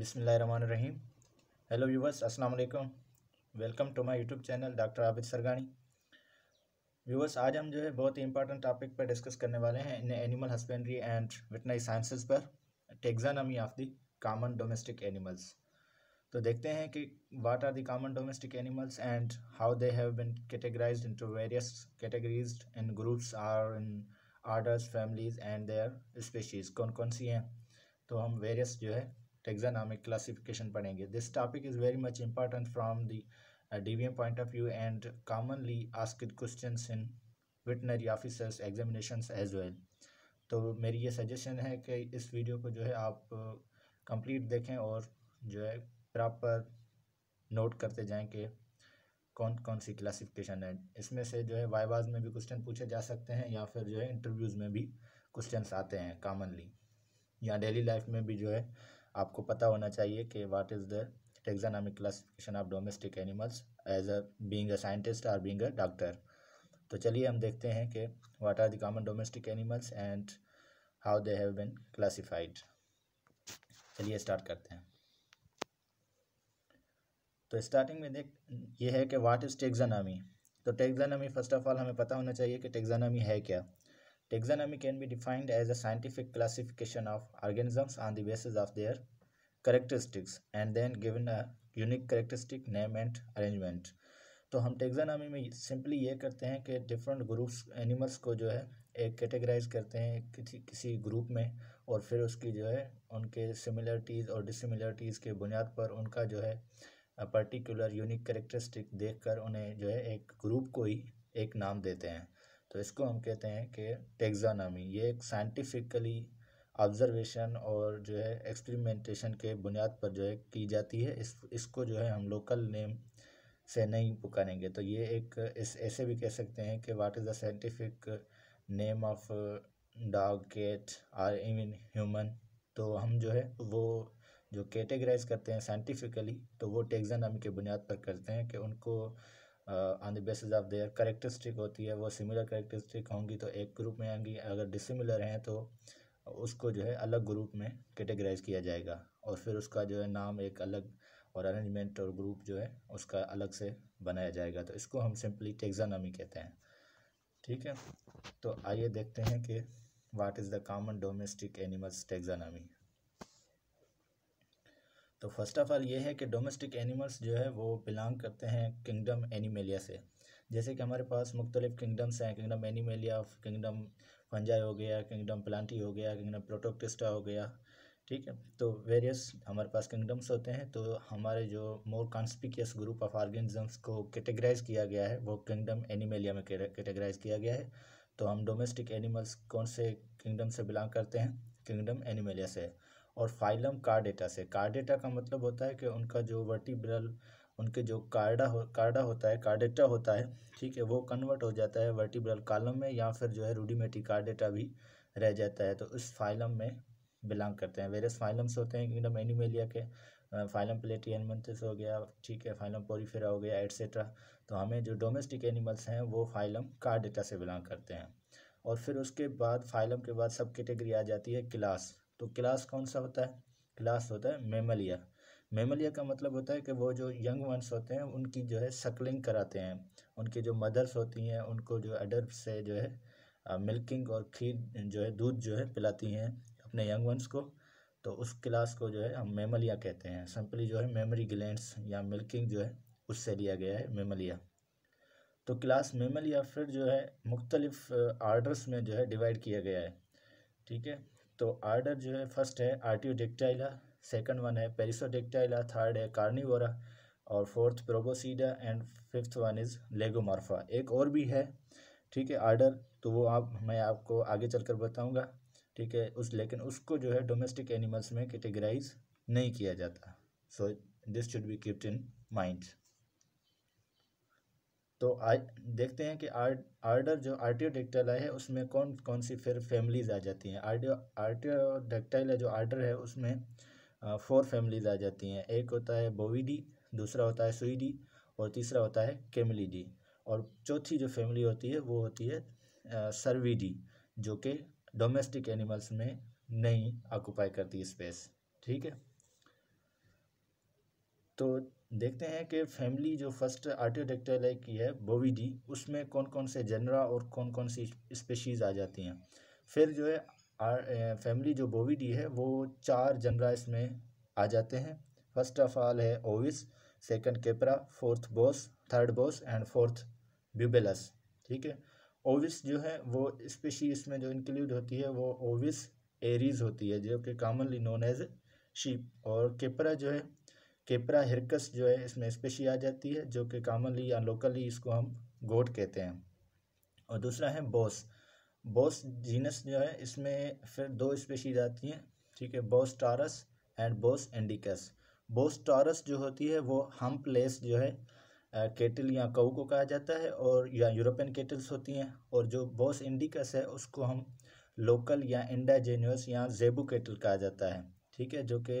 बिसमीम hello viewers अस्सलाम वालेकुम welcome to my YouTube channel doctor Abid Sargani viewers आज हम जो है बहुत ही इंपॉर्टेंट टॉपिक पर डिस्कस करने वाले हैं इन animal husbandry and veterinary sciences पर taxonomy of the common domestic animals तो देखते हैं कि what are the common domestic animals and how they have been categorize into various categories in groups or in orders families and their species कौन कौन सी हैं तो हम वेरियस जो है क्लासिफिकेशन पढ़ेंगे this topic is very much much important from D V M point of view and commonly asked question in veterinary officers examination as well तो मेरी ये सजेशन है कि इस वीडियो को जो है आप कंप्लीट uh, देखें और जो है प्रॉपर नोट करते जाएं कि कौन कौन सी क्लासिफिकेशन है इसमें से जो है वाइवाज में भी क्वेश्चन पूछे जा सकते हैं या फिर जो है इंटरव्यूज़ में भी क्वेश्चन आते हैं कॉमनली या डेली लाइफ में भी जो है आपको पता होना चाहिए कि what is the taxonomic classification of domestic animals as a being a scientist और बींग अ डॉक्टर तो चलिए हम देखते हैं कि what are the common domestic animals and how they have been classified चलिए स्टार्ट करते हैं तो स्टार्टिंग में देख ये है कि वाट इज़ टेक्सानामी तो टेक्सानामी फर्स्ट ऑफ ऑल हमें पता होना चाहिए कि टेक्सानामी है क्या Taxonomy can be defined as a scientific classification of organisms on the basis of their characteristics and then given a unique characteristic name and arrangement. तो हम टेक्जानामी में सिंपली ये करते हैं कि डिफरेंट ग्रुप्स एनिमल्स को जो है एक कैटेगराइज करते हैं किसी किसी ग्रुप में और फिर उसकी जो है उनके सिमिलरिटीज़ और डिसिमिलरिटीज़ के बुनियाद पर उनका जो है पर्टिकुलर यूनिक करेक्टरिस्टिक देखकर उन्हें जो है एक ग्रुप को ही एक नाम देते हैं तो इसको हम कहते हैं कि टेक्जानामी ये एक साइंटिफिकली ऑब्जर्वेशन और जो है एक्सपेरिमेंटेशन के बुनियाद पर जो है की जाती है इस इसको जो है हम लोकल नेम से नहीं पुकारेंगे तो ये एक इस ऐसे भी कह सकते हैं कि what is the scientific name of dog cat or even human तो हम जो है वो जो कैटेगराइज करते हैं साइंटिफिकली तो वो टेक्जानामी के बुनियाद पर करते हैं कि उनको on the basis of their characteristic होती है वो सिमिलर करेक्टरिस्टिक होंगी तो एक ग्रुप में आएंगी अगर डिसिमिलर हैं तो उसको जो है अलग ग्रुप में कैटेगराइज किया जाएगा और फिर उसका जो है नाम एक अलग और अरेंजमेंट और ग्रुप जो है उसका अलग से बनाया जाएगा तो इसको हम सिंपली टेक्जानामी कहते हैं ठीक है तो आइए देखते हैं कि what is the common domestic animals taxonomy तो फर्स्ट ऑफ़ ऑल ये है कि डोमेस्टिक एनिमल्स जो है वो बिलोंग करते हैं किंगडम एनिमेलिया से जैसे कि हमारे पास मुख्तलिफ किंगडम्स हैं किंगडम एनिमेलिया किंगडम फंजाई हो गया किंगडम प्लांटी हो गया किंगडम प्रोटोक्टिस्टा हो गया ठीक है तो वेरियस हमारे पास किंगडम्स होते हैं तो हमारे जो more conspicuous group of organisms को कैटेगराइज किया गया है वो किंगडम एनिमेलिया में कैटेगराइज किया गया है तो हम डोमेस्टिक एनिमल्स कौन से किंगडम से बिलोंग करते हैं किंगडम एनिमेलिया से और फाइलम कार्डेटा से कार्डेटा का मतलब होता है कि उनका जो वर्टिब्रल उनके जो कार्डा हो कार्डा होता है कार्डेटा होता है ठीक है वो कन्वर्ट हो जाता है वर्टिब्रल कॉलम में या फिर जो है रूडीमेटी कार्डेटा भी रह जाता है तो उस फाइलम में बिलोंग करते हैं वेरियस फाइलम्स होते हैं किंगडम एनिमेलिया के फाइलम प्लेटी एनमेंथिस हो गया ठीक है फाइलम पोरीफेरा हो गया एट्सेट्रा तो हमें जो डोमेस्टिक एनिमल्स हैं वो फाइलम कार्डेटा से बिलोंग करते हैं और फिर उसके बाद फाइलम के बाद सब कैटेगरी आ जाती है क्लास तो क्लास कौन सा होता है क्लास होता है मेमलिया मेमलिया का मतलब होता है कि वो जो यंग वंस होते हैं उनकी जो है सकलिंग कराते हैं उनकी जो मदर्स होती हैं उनको जो एडल्ट से जो है मिल्किंग और खीर जो है दूध जो है पिलाती हैं अपने यंग वंस को तो उस क्लास को जो है हम मेमलिया कहते हैं सिंपली जो है मेमोरी ग्लैंड्स या मिल्किंग जो है उससे लिया गया है मेमलिया तो क्लास मेमलिया फिर जो है मुख्तलिफ आर्डर्स में जो है डिवाइड किया गया है ठीक है तो आर्डर जो है फर्स्ट है आर्टियोडेक्टाइला सेकंड वन है पेरिसो पेरिसोडेक्टाइला थर्ड है कार्निवोरा और fourth Proboscidea and fifth one is Lagomorpha एक और भी है ठीक है आर्डर तो वो आप मैं आपको आगे चलकर बताऊंगा ठीक है उस लेकिन उसको जो है डोमेस्टिक एनिमल्स में कैटेगराइज नहीं किया जाता so this should be kept in mind तो आज देखते हैं कि आर, आर्डर जो डेक्टाइल है उसमें कौन कौन सी फिर फैमिलीज आ जाती हैं आर्टियो डेक्टाइल जो आर्डर है उसमें फोर फैमिलीज आ जाती हैं एक होता है बोविडी दूसरा होता है सुईडी और तीसरा होता है केमलीडी और चौथी जो फैमिली होती है वो होती है सरवीडी सर्वीडी जो कि डोमेस्टिक एनिमल्स में नहीं ऑक्यूपाई करती स्पेस ठीक है तो देखते हैं कि फैमिली जो फर्स्ट आर्टियोडेक्टाइलाई की है बोविडी उसमें कौन कौन से जनरा और कौन कौन सी स्पेशीज़ आ जाती हैं फिर जो है आर, फैमिली जो बोविडी है वो चार जनरा इसमें आ जाते हैं फर्स्ट ऑफ ऑल है Ovis second Capra fourth Bos third Bos and fourth Bubalus ठीक है ओविस जो है वो स्पेशी इसमें जो इंक्लूड होती है वो ओविस एरीज होती है जो कि कॉमनली नोन एज शीप और केपरा जो है केपरा हिरकस जो है इसमें स्पेशी आ जाती है जो कि कॉमनली या लोकली इसको हम गोट कहते हैं और दूसरा है बॉस बॉस जीनस जो है इसमें फिर दो स्पेशीज आती हैं ठीक है Bos taurus and Bos indicus Bos taurus जो होती है वो हम प्लेस जो है केटल या कऊ को कहा जाता है और या यूरोपियन केटल्स होती हैं और जो बोस इंडिकस है उसको हम लोकल या इंडाजेन्यूस या जेबू केटल कहा जाता है ठीक है जो कि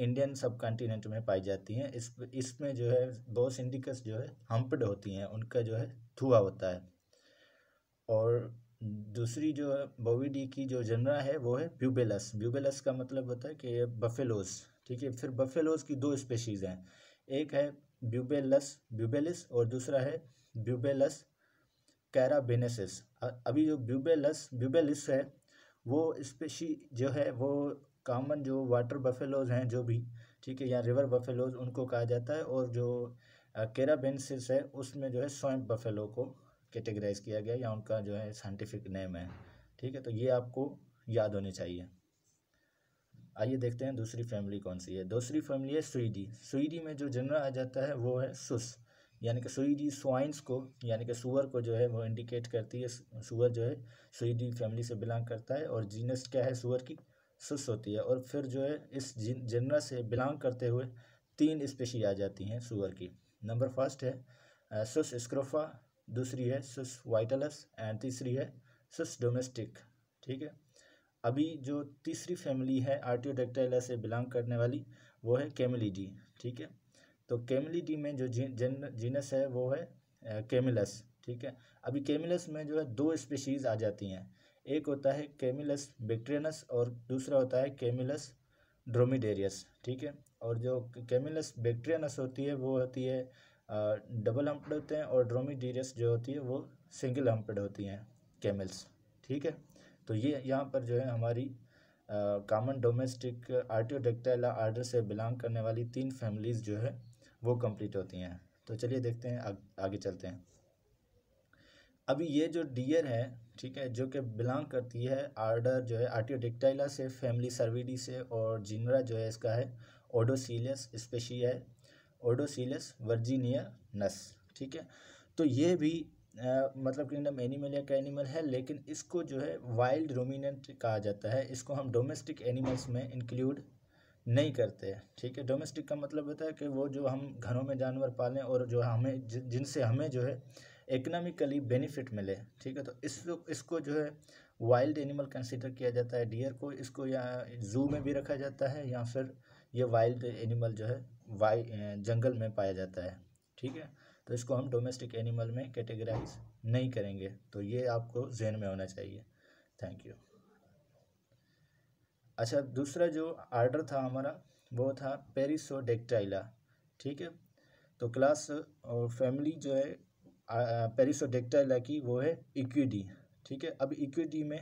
इंडियन सब कॉन्टिनेंट में पाई जाती हैं इस इसमें जो है बॉस इंडिकस जो है हम्पड होती हैं उनका जो है थुआ होता है और दूसरी जो है बोविडी की जो जनरा है वो है ब्यूबेलस ब्यूबेलस का मतलब होता है कि बफेलोस ठीक है फिर बफेलोस की दो स्पेशीज़ हैं एक है ब्यूबेलस ब्यूबेलिस और दूसरा है ब्यूबेलस कैराबेनेसिस अभी जो ब्यूबेलस ब्यूबेलिस है वो स्पेशी जो है वो कॉमन जो वाटर बफेलोज हैं जो भी ठीक है या रिवर बफेलोज उनको कहा जाता है और जो केराबेंसिस है उसमें जो है स्वयं बफेलो को कैटेगराइज किया गया या उनका जो है साइंटिफिक नेम है ठीक है तो ये आपको याद होने चाहिए आइए देखते हैं दूसरी फैमिली कौन सी है दूसरी फैमिली है सुईडी सुईडी में जो जनरल आ जाता है वो है सुस यानी कि सुईडी स्वाइंस को यानी कि सुअर को जो है वो इंडिकेट करती है सुअर जो है सुईडी फैमिली से बिलोंग करता है और जीनस क्या है सुअर की सुस्त होती है और फिर जो है इस जनरा से बिलोंग करते हुए तीन स्पेशी आ जाती हैं सुअर की नंबर फर्स्ट है सुस स्क्रोफा दूसरी है सुस वाइटलस एंड तीसरी है सुस डोमेस्टिक ठीक है अभी जो तीसरी फैमिली है आर्टियोडेक्टाइला से बिलोंग करने वाली वो है कैमिलीडी ठीक है तो कैमिलीडी में जो जिन जीनस है वो है कैमिलस ठीक है अभी कैमिलस में जो है दो स्पेशीज़ आ जाती हैं एक होता है केमिलस बैक्ट्रियनस और दूसरा होता है केमिलस ड्रोमिडेरियस ठीक है और जो केमिलस बैक्ट्रियनस होती है वो होती है डबल हम्पड होते हैं और ड्रोमिडेरियस जो होती है वो सिंगल हम्पड होती हैं केमिल्स ठीक है तो ये यहाँ पर जो है हमारी कॉमन डोमेस्टिक आर्टियोडेक्टाइला आर्डर से बिलोंग करने वाली तीन फैमिलीज़ जो है वो कंप्लीट होती हैं तो चलिए देखते हैं आग, आगे चलते हैं अभी ये जो डियर है ठीक है जो कि बिलोंग करती है आर्डर जो है आर्टियोडिक्टाइला से फैमिली सर्विडी से और जिनरा जो है इसका है ओडोसीलियस स्पेशी है ओडोसीलियस वर्जीनिया नस ठीक है तो ये भी आ, मतलब किंगडम एनिमल या का एनिमल है लेकिन इसको जो है वाइल्ड रोमिनेंट कहा जाता है इसको हम डोमेस्टिक एनिमल्स में इंक्लूड नहीं करते हैं ठीक है डोमेस्टिक का मतलब होता है कि वो जो हम घरों में जानवर पालें और जो हमें जिनसे हमें जो है इकनॉमिकली बेनिफिट मिले ठीक है तो इसको इसको जो है वाइल्ड एनिमल कंसिडर किया जाता है डियर को इसको या जू में भी रखा जाता है या फिर ये वाइल्ड एनिमल जो है वाई जंगल में पाया जाता है ठीक है तो इसको हम डोमेस्टिक एनिमल में कैटेगराइज नहीं करेंगे तो ये आपको जहन में होना चाहिए थैंक यू अच्छा दूसरा जो आर्डर था हमारा वो था पेरिसोडेक्टाइला ठीक है तो क्लास और फैमिली जो है पेरिसोडेक्टाइल की वो है इक्विडी ठीक है अब इक्विडी में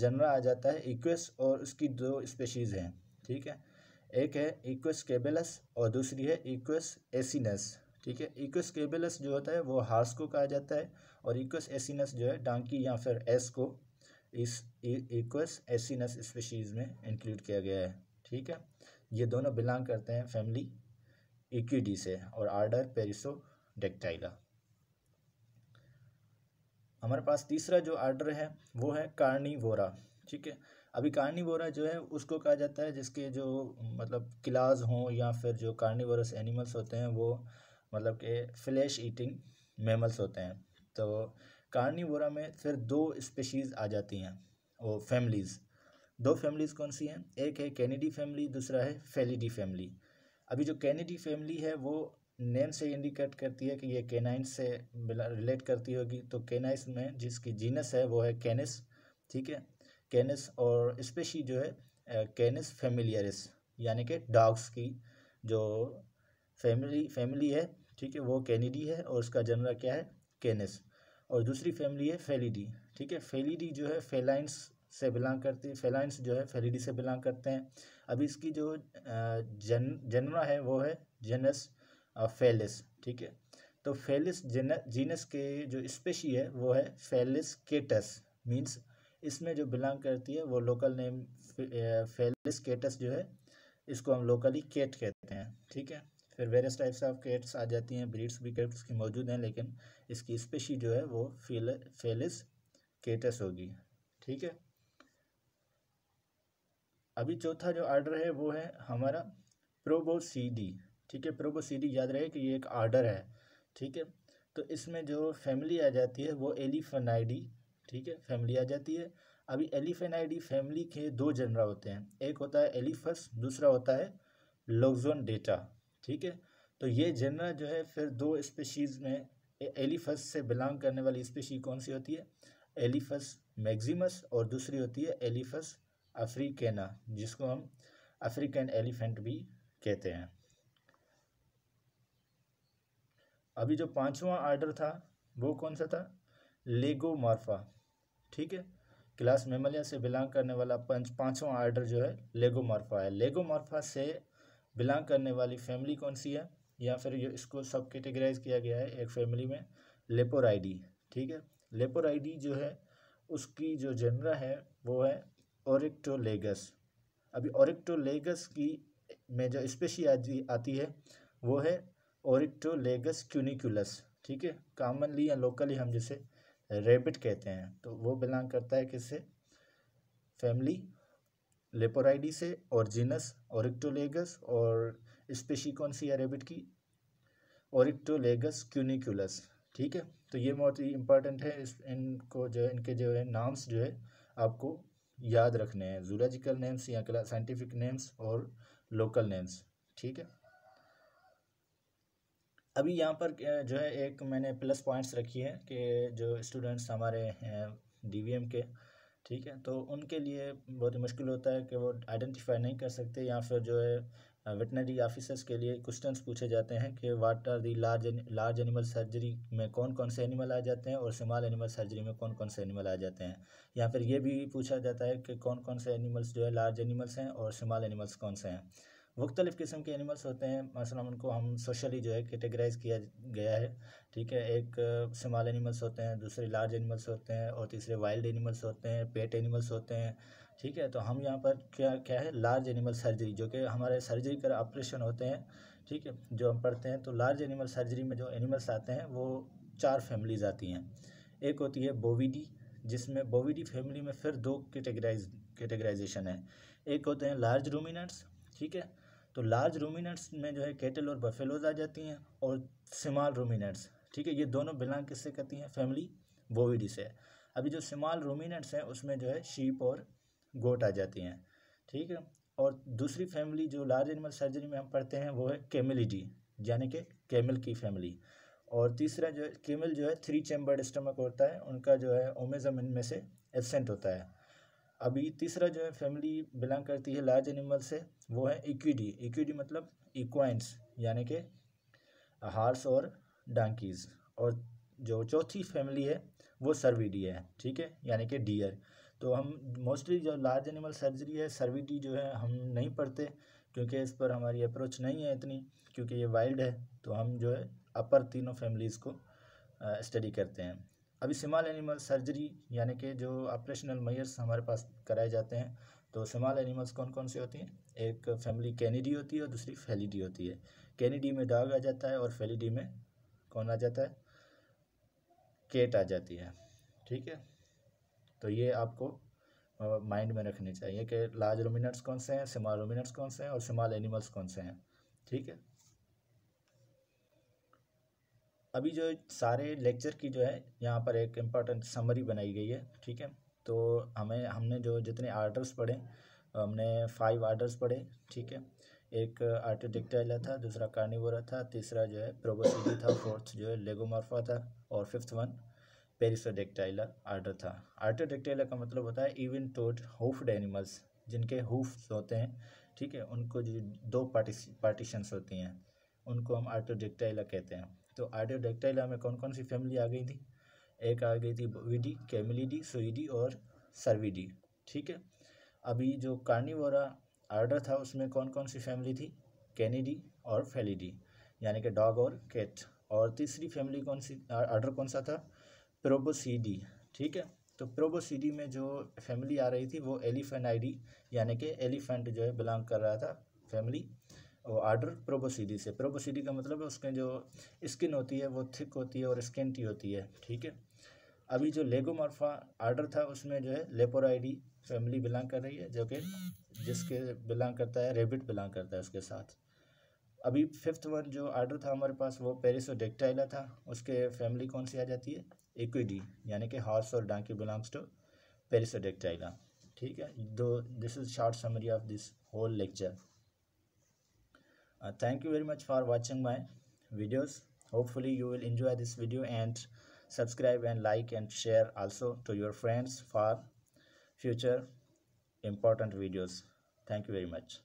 जनरा आ जाता है इक्वेस और उसकी दो स्पेशीज़ हैं ठीक है एक है इक्वेस केबेलस और दूसरी है इक्वेस एसिनस ठीक है इक्वेस केबेलस जो होता है वो हार्स को कहा जाता है और इक्वेस एसिनस जो है डांकी या फिर एस को इस इक्वेस एसिनस स्पेशीज़ में इंक्लूड किया गया है ठीक है ये दोनों बिलोंग करते हैं फैमिली इक्विडी से और आर्डर पेरिसो डेक्टाइला हमारे पास तीसरा जो आर्डर है वो है कार्निवोरा ठीक है अभी कार्निवोरा जो है उसको कहा जाता है जिसके जो मतलब किलाज हों या फिर जो कार्निवोरस एनिमल्स होते हैं वो मतलब के फ्लैश ईटिंग मेमल्स होते हैं तो कार्निवोरा में फिर दो स्पेशीज़ आ जाती हैं वो फैमिलीज़ दो फैमिलीज़ कौन सी हैं एक है कैनेडी फैमिली दूसरा है फेलीडी फैमिली अभी जो कैनेडी फैमिली है वो नेम से इंडिकेट करती है कि ये केनाइंस से रिलेट करती होगी तो केनाइस में जिसकी जीनस है वो है कैनिस ठीक है कैनिस और स्पेशी जो है कैनिस फेमिलियरिस यानी कि डॉग्स की जो फैमिली फैमिली है ठीक है वो कैनिडी है और उसका जनरा क्या है कैनिस और दूसरी फैमिली है फेलीडी ठीक है फेलीडी जो है फेलाइंस से बिलोंग करती है फेलाइंस जो है फेलीडी से बिलोंग करते हैं अभी इसकी जो जन जनरा है वो है जेनस फेलिस ठीक है तो फेलिस जीनस के जो स्पेशी है वो है फेलिस केटस मीन्स इसमें जो बिलोंग करती है वो लोकल नेम फेलिस केटस जो है इसको हम लोकली केट कहते हैं ठीक है फिर वेरियस टाइप्स ऑफ केट्स आ जाती हैं ब्रीड्स भी केट्स की मौजूद हैं लेकिन इसकी स्पेशी जो है वो फेल फेलिस केटस होगी ठीक है अभी चौथा जो आर्डर है वो है हमारा प्रोबोसीडी ठीक है प्रोबो सीरीज याद रहे कि ये एक ऑर्डर है ठीक है तो इसमें जो फैमिली आ जाती है वो एलिफेनाइडी ठीक है फैमिली आ जाती है अभी एलिफेनाइडी फैमिली के दो जनरा होते हैं एक होता है एलिफस दूसरा होता है लोगजोन डेटा ठीक है तो ये जनरा जो है फिर दो स्पेशीज़ में एलिफस से बिलोंग करने वाली स्पेशी कौन सी होती है एलिफस मैगजिमस और दूसरी होती है एलिफस अफ्रीकेना जिसको हम अफ्रीकन एलिफेंट भी कहते हैं अभी जो पांचवा आर्डर था वो कौन सा था लेगो मार्फा ठीक है क्लास मेमलिया से बिलोंग करने वाला पंच पाँचवा आर्डर जो है लेगोमार्फा है लेगो मार्फा से बिलोंग करने वाली फैमिली कौन सी है या फिर इसको सब कैटेगराइज किया गया है एक फैमिली में लेपोराइडी ठीक है लेपोराइडी जो है उसकी जो जनरा है वो है ओरिक्टोलेगस अभी ओरिक्टोलेगस की में जो स्पेशी आती है वो है ओरिक्टोलेगस क्यूनिकुलस ठीक है कॉमनली या लोकली हम जिसे रेबिट कहते हैं तो वो बिलोंग करता है किसे फैमिली लेपोराइडी से और जीनस ओरिक्टोलेगस और स्पेशी कौन सी है रेबिट की ओरिक्टोलेगस क्यूनिकुलस ठीक है तो ये बहुत ही इंपॉर्टेंट है इस इनको जो इनके जो है नाम्स जो है आपको याद रखने हैं जूलॉजिकल नेम्स या साइंटिफिक नेम्स और लोकल नेम्स ठीक है अभी यहाँ पर जो है एक मैंने प्लस पॉइंट्स रखी है कि जो स्टूडेंट्स हमारे डी के ठीक है तो उनके लिए बहुत ही मुश्किल होता है कि वो आइडेंटिफाई नहीं कर सकते या फिर जो है वेटनरी ऑफिसर्स के लिए क्वेश्चन पूछे जाते हैं कि what are the large large animal surgery में कौन कौन से एनिमल आ जाते हैं और स्माल एनिमल सर्जरी में कौन कौन से एनिमल आ जाते हैं या फिर ये भी पूछा जाता है कि कौन कौन से एनिमल्स जो है लार्ज एनिमल्स हैं और स्मॉल एनिमल्स कौन से हैं मुख्तलिफ़ किस्म के एनिमल्स होते हैं मसला उनको हम सोशली जो है कैटेगराइज किया गया है ठीक है एक स्मॉल एनिमल्स होते हैं दूसरे लार्ज एनिमल्स होते हैं और तीसरे वाइल्ड एनिमल्स होते हैं पेट एनिमल्स होते हैं ठीक है तो हम यहाँ पर क्या क्या है लार्ज एनिमल सर्जरी जो कि हमारे सर्जरी का ऑपरेशन होते हैं ठीक है जो हम पढ़ते हैं तो लार्ज एनिमल सर्जरी में जो एनिमल्स आते हैं वो चार फैमिलीज़ आती हैं एक होती है बोविडी जिसमें बोविडी फैमिली में फिर दो कैटेगराइज कैटेगराइजेशन है एक होते हैं लार्ज रूमिनट्स ठीक है तो लार्ज रोमिनट्स में जो है कैटल और बफेलोज आ जाती हैं और स्मॉल रोमिनट्स ठीक है ये दोनों बिलोंग किससे करती हैं फैमिली बोविडी से अभी जो सिमाल रोमिनट्स हैं उसमें जो है शीप और गोट आ जाती हैं ठीक है और दूसरी फैमिली जो लार्ज एनिमल सर्जरी में हम पढ़ते हैं वो है कैमिलिडी यानी कि केमिल की फैमिली और तीसरा जो है केमिल जो है थ्री चैम्बर्ड स्टमक होता है उनका जो है ओमेजम इनमें से एबसेंट होता है अभी तीसरा जो है फैमिली बिलोंग करती है लार्ज एनिमल से वो है इक्विडी इक्विडी मतलब इक्वाइंस यानी कि हार्स और डांकीज़ और जो चौथी फैमिली है वो सर्विडी है ठीक है यानी कि डियर तो हम मोस्टली जो लार्ज एनिमल सर्जरी है सर्विडी जो है हम नहीं पढ़ते क्योंकि इस पर हमारी अप्रोच नहीं है इतनी क्योंकि ये वाइल्ड है तो हम जो है अपर तीनों फैमिलीज़ को स्टडी करते हैं अभी स्माल एनिमल सर्जरी यानी कि जो ऑपरेशनल मयर्स हमारे पास कराए जाते हैं तो सिमाल एनिमल्स कौन कौन से होती हैं एक फैमिली कैनिडी होती है और दूसरी फैलीडी होती है कैनिडी में डॉग आ जाता है और फैलीडी में कौन आ जाता है केट आ जाती है ठीक है तो ये आपको माइंड में रखनी चाहिए कि लार्ज रोमिनट्स कौन से हैं सिमाल रोमिनट्स कौन से हैं और सिमाल एनिमल्स कौन से हैं ठीक है अभी जो सारे लेक्चर की जो है यहाँ पर एक इम्पॉर्टेंट समरी बनाई गई है ठीक है तो हमें हमने जो जितने आर्डर्स पढ़े हमने फाइव आर्डर्स पढ़े ठीक है एक आर्टोडिक्टाइला था दूसरा कार्निवोरा था तीसरा जो है प्रोबोसिटी था फोर्थ जो है लेगोमार्फा था और फिफ्थ वन पेरिसोडिक्टाइला आर्डर था आर्टोडेक्टाइला का मतलब होता है इवन टोट हुफ्ड एनिमल्स जिनके हुफ होते हैं ठीक है उनको जो दो पार्टी पार्टीशंस होती हैं उनको हम आर्टोडिक्टाइला कहते हैं तो आर्डियोडेक्टाइला में कौन कौन सी फैमिली आ गई थी एक आ गई थी विडी कैमिलीडी सुडी और सर्विडी ठीक है अभी जो कार्निवोरा आर्डर था उसमें कौन कौन सी फैमिली थी कैनिडी और फेलिडी यानी कि डॉग और कैट और तीसरी फैमिली कौन सी आर्डर कौन सा था प्रोबोसीडी ठीक है तो प्रोबोसीडी में जो फैमिली आ रही थी वो एलिफेंट आईडी यानी कि एलिफेंट जो है बिलोंग कर रहा था फैमिली वो आर्डर प्रोबोसिडी से प्रोबोसिडी का मतलब है उसके जो स्किन होती है वो थिक होती है और स्केंटी होती है ठीक है अभी जो लेगोमार्फा आर्डर था उसमें जो है लेपोराइडी फैमिली बिलोंग कर रही है जो कि जिसके बिलोंग करता है रेबिट बिलोंग करता है उसके साथ अभी फिफ्थ वन जो आर्डर था हमारे पास वो पेरिसोडेक्टाइला था उसके फैमिली कौन सी आ जाती है एक्विडी यानी कि हॉर्स और डांकी बिलोंग्स टू पेरिसोडेक्टाइला ठीक है दो this is short summary of this whole lecture Uh, thank you very much for watching my videos hopefully you will enjoy this video and subscribe and like and share also to your friends for future important videos thank you very much